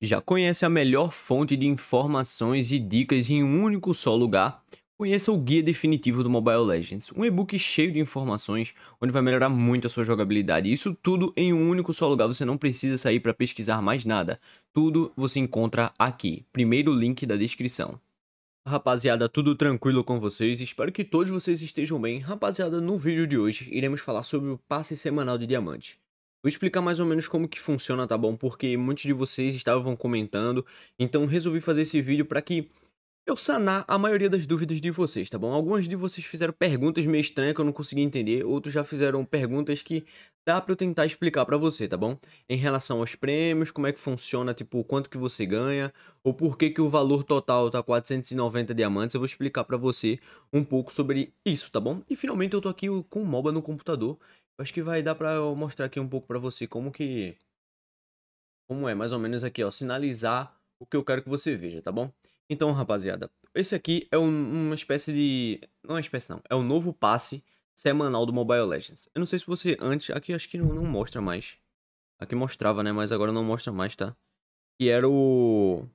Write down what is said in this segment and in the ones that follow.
Já conhece a melhor fonte de informações e dicas em um único só lugar? Conheça o Guia Definitivo do Mobile Legends, um e-book cheio de informações, onde vai melhorar muito a sua jogabilidade. Isso tudo em um único só lugar, você não precisa sair para pesquisar mais nada. Tudo você encontra aqui, primeiro link da descrição. Rapaziada, tudo tranquilo com vocês? Espero que todos vocês estejam bem. Rapaziada, no vídeo de hoje iremos falar sobre o passe semanal de diamante. Vou explicar mais ou menos como que funciona, tá bom? Porque muitos de vocês estavam comentando, então resolvi fazer esse vídeo para que eu sanar a maioria das dúvidas de vocês, tá bom? Algumas de vocês fizeram perguntas meio estranhas que eu não consegui entender, outros já fizeram perguntas que dá para eu tentar explicar para você, tá bom? Em relação aos prêmios, como é que funciona, tipo, quanto que você ganha, ou por que que o valor total tá 490 diamantes, eu vou explicar para você um pouco sobre isso, tá bom? E finalmente eu tô aqui com o MOBA no computador, Acho que vai dar pra eu mostrar aqui um pouco pra você como que... Como é, mais ou menos aqui, ó. Sinalizar o que eu quero que você veja, tá bom? Então, rapaziada, esse aqui é um, uma espécie de... Não é uma espécie não, é o um novo passe semanal do Mobile Legends. Eu não sei se você antes... Aqui acho que não, não mostra mais. Aqui mostrava, né? Mas agora não mostra mais, tá? Que era o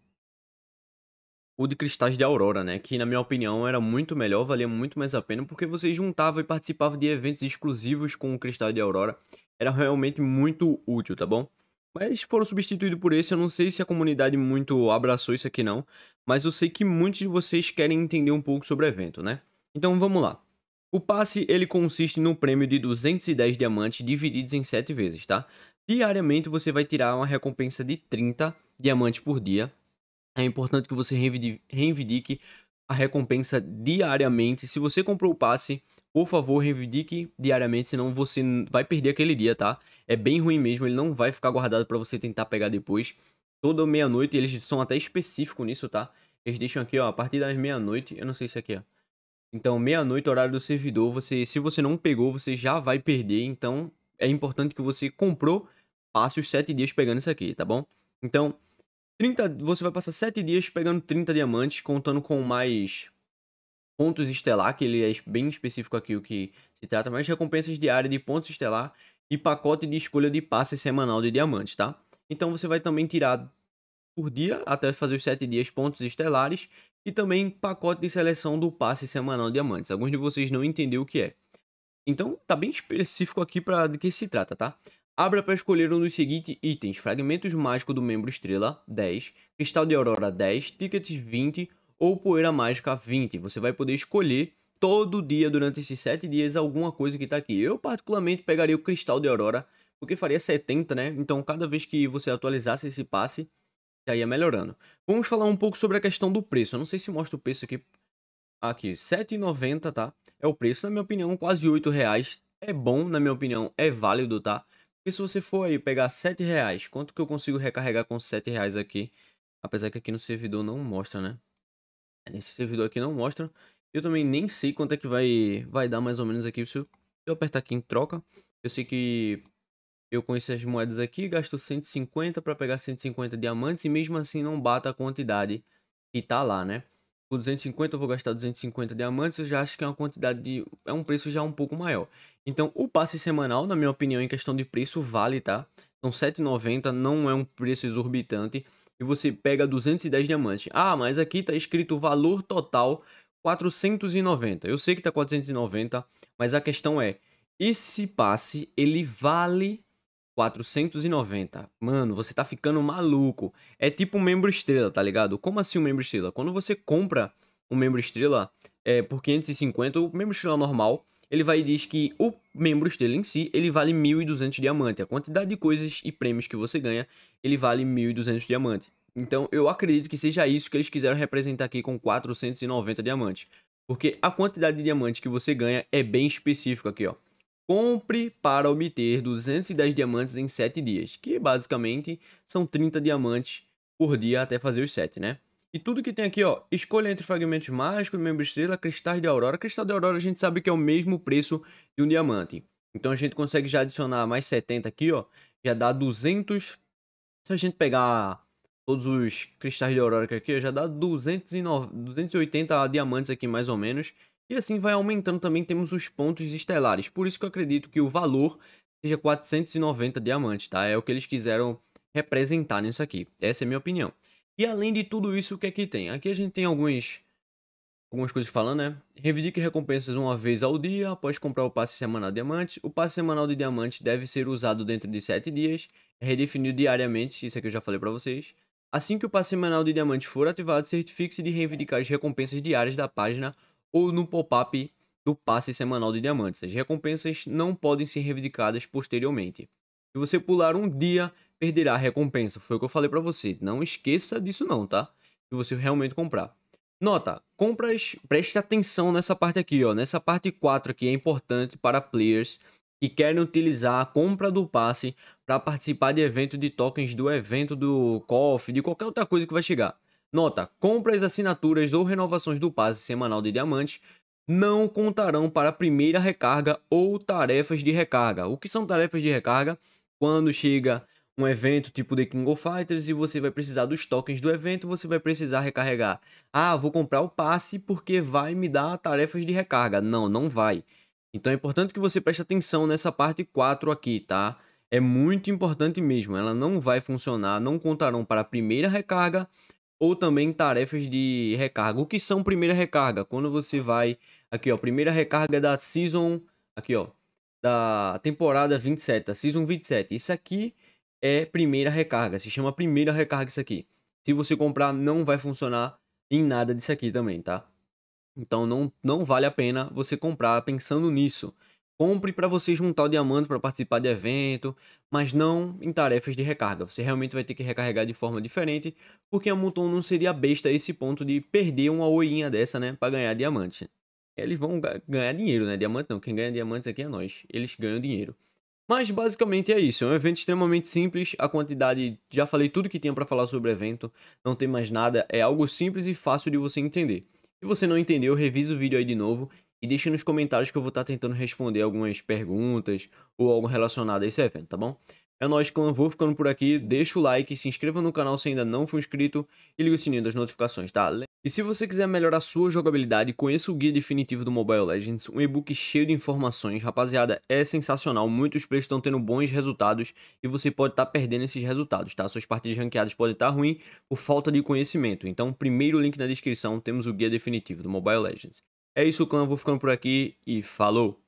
o de Cristais de Aurora, né? Que na minha opinião era muito melhor, valia muito mais a pena, porque você juntava e participava de eventos exclusivos com o Cristal de Aurora. Era realmente muito útil, tá bom? Mas foram substituídos por esse, eu não sei se a comunidade muito abraçou isso aqui não, mas eu sei que muitos de vocês querem entender um pouco sobre o evento, né? Então vamos lá. O passe, ele consiste no prêmio de 210 diamantes divididos em 7 vezes, tá? Diariamente você vai tirar uma recompensa de 30 diamantes por dia, é importante que você reivindique a recompensa diariamente. Se você comprou o passe, por favor, reivindique diariamente, senão você vai perder aquele dia, tá? É bem ruim mesmo, ele não vai ficar guardado para você tentar pegar depois. Toda meia-noite, eles são até específicos nisso, tá? Eles deixam aqui, ó, a partir das meia-noite, eu não sei se é aqui, ó. Então, meia-noite, horário do servidor, você, se você não pegou, você já vai perder. Então, é importante que você comprou, passe os sete dias pegando isso aqui, tá bom? Então, 30, você vai passar 7 dias pegando 30 diamantes, contando com mais pontos estelar, que ele é bem específico aqui o que se trata, mais recompensas diárias de pontos estelar e pacote de escolha de passe semanal de diamantes, tá? Então você vai também tirar por dia, até fazer os 7 dias, pontos estelares e também pacote de seleção do passe semanal de diamantes. Alguns de vocês não entenderam o que é. Então tá bem específico aqui para de que se trata, tá? Abra para escolher um dos seguintes itens: Fragmentos mágicos do Membro Estrela, 10, Cristal de Aurora, 10, Tickets, 20 ou Poeira Mágica, 20. Você vai poder escolher todo dia durante esses 7 dias alguma coisa que está aqui. Eu, particularmente, pegaria o Cristal de Aurora, porque faria 70, né? Então, cada vez que você atualizasse esse passe, já ia melhorando. Vamos falar um pouco sobre a questão do preço. Eu não sei se mostra o preço aqui. Aqui, 7,90, tá? É o preço, na minha opinião, quase R$ reais. É bom, na minha opinião, é válido, tá? Porque se você for aí pegar 7 reais, quanto que eu consigo recarregar com 7 reais aqui? Apesar que aqui no servidor não mostra, né? Nesse servidor aqui não mostra. Eu também nem sei quanto é que vai, vai dar mais ou menos aqui. Se eu, se eu apertar aqui em troca, eu sei que eu com essas moedas aqui gasto 150 para pegar 150 diamantes e mesmo assim não bata a quantidade que tá lá, né? 250 eu vou gastar 250 diamantes, eu já acho que é uma quantidade de. é um preço já um pouco maior. Então o passe semanal, na minha opinião, em questão de preço, vale, tá? Então 7,90 não é um preço exorbitante. E você pega 210 diamantes. Ah, mas aqui tá escrito valor total 490. Eu sei que tá 490, mas a questão é: esse passe ele vale 490. Mano, você tá ficando maluco. É tipo um membro estrela, tá ligado? Como assim um membro estrela? Quando você compra um membro estrela é, por 550, o membro estrela normal, ele vai e diz que o membro estrela em si, ele vale 1.200 diamante. A quantidade de coisas e prêmios que você ganha, ele vale 1.200 diamante. Então, eu acredito que seja isso que eles quiseram representar aqui com 490 diamantes. Porque a quantidade de diamantes que você ganha é bem específica aqui, ó. Compre para obter 210 diamantes em 7 dias, que basicamente são 30 diamantes por dia até fazer os 7, né? E tudo que tem aqui, ó, escolha entre fragmentos mágicos, membro estrela, cristais de aurora. Cristal de aurora a gente sabe que é o mesmo preço de um diamante. Então a gente consegue já adicionar mais 70 aqui, ó, já dá 200. Se a gente pegar todos os cristais de aurora aqui, já dá 209, 280 diamantes aqui mais ou menos. E assim vai aumentando também, temos os pontos estelares. Por isso que eu acredito que o valor seja 490 diamantes, tá? É o que eles quiseram representar nisso aqui. Essa é a minha opinião. E além de tudo isso, o que é que tem? Aqui a gente tem alguns algumas coisas falando, né? Reivindique recompensas uma vez ao dia após comprar o passe semanal de diamante. O passe semanal de diamante deve ser usado dentro de 7 dias, é redefinido diariamente, isso aqui eu já falei para vocês. Assim que o passe semanal de diamante for ativado, certifique-se de reivindicar as recompensas diárias da página ou no pop-up do passe semanal de diamantes. As recompensas não podem ser reivindicadas posteriormente. Se você pular um dia, perderá a recompensa. Foi o que eu falei para você. Não esqueça disso não, tá? Se você realmente comprar. Nota, compras, preste atenção nessa parte aqui, ó, nessa parte 4 aqui é importante para players que querem utilizar a compra do passe para participar de evento de tokens do evento do KOF, de qualquer outra coisa que vai chegar. Nota: compras, assinaturas ou renovações do passe semanal de diamantes não contarão para a primeira recarga ou tarefas de recarga. O que são tarefas de recarga? Quando chega um evento tipo The King of Fighters e você vai precisar dos tokens do evento, você vai precisar recarregar. Ah, vou comprar o passe porque vai me dar tarefas de recarga. Não, não vai. Então é importante que você preste atenção nessa parte 4 aqui, tá? É muito importante mesmo. Ela não vai funcionar, não contarão para a primeira recarga ou também tarefas de recarga. O que são primeira recarga? Quando você vai aqui, ó, primeira recarga é da season aqui, ó, da temporada 27, da season 27. Isso aqui é primeira recarga, se chama primeira recarga isso aqui. Se você comprar não vai funcionar em nada disso aqui também, tá? Então não não vale a pena você comprar pensando nisso. Compre para você juntar o diamante para participar de evento, mas não em tarefas de recarga. Você realmente vai ter que recarregar de forma diferente, porque a Muton não seria besta a esse ponto de perder uma oinha dessa, né, para ganhar diamante. Eles vão ganhar dinheiro, né? Diamante não, quem ganha diamantes aqui é nós. Eles ganham dinheiro. Mas basicamente é isso, é um evento extremamente simples, a quantidade, já falei tudo que tinha para falar sobre o evento, não tem mais nada, é algo simples e fácil de você entender. Se você não entendeu, revisa o vídeo aí de novo e deixe nos comentários que eu vou estar tá tentando responder algumas perguntas ou algo relacionado a esse evento, tá bom? É nóis, clã, vou ficando por aqui. Deixa o like, se inscreva no canal se ainda não for inscrito e liga o sininho das notificações, tá? E se você quiser melhorar sua jogabilidade, conheça o guia definitivo do Mobile Legends, um e-book cheio de informações. Rapaziada, é sensacional, muitos players estão tendo bons resultados e você pode estar tá perdendo esses resultados, tá? Suas partidas ranqueadas podem estar tá ruins por falta de conhecimento. Então, primeiro link na descrição, temos o guia definitivo do Mobile Legends. É isso, clã. Vou ficando por aqui e falou!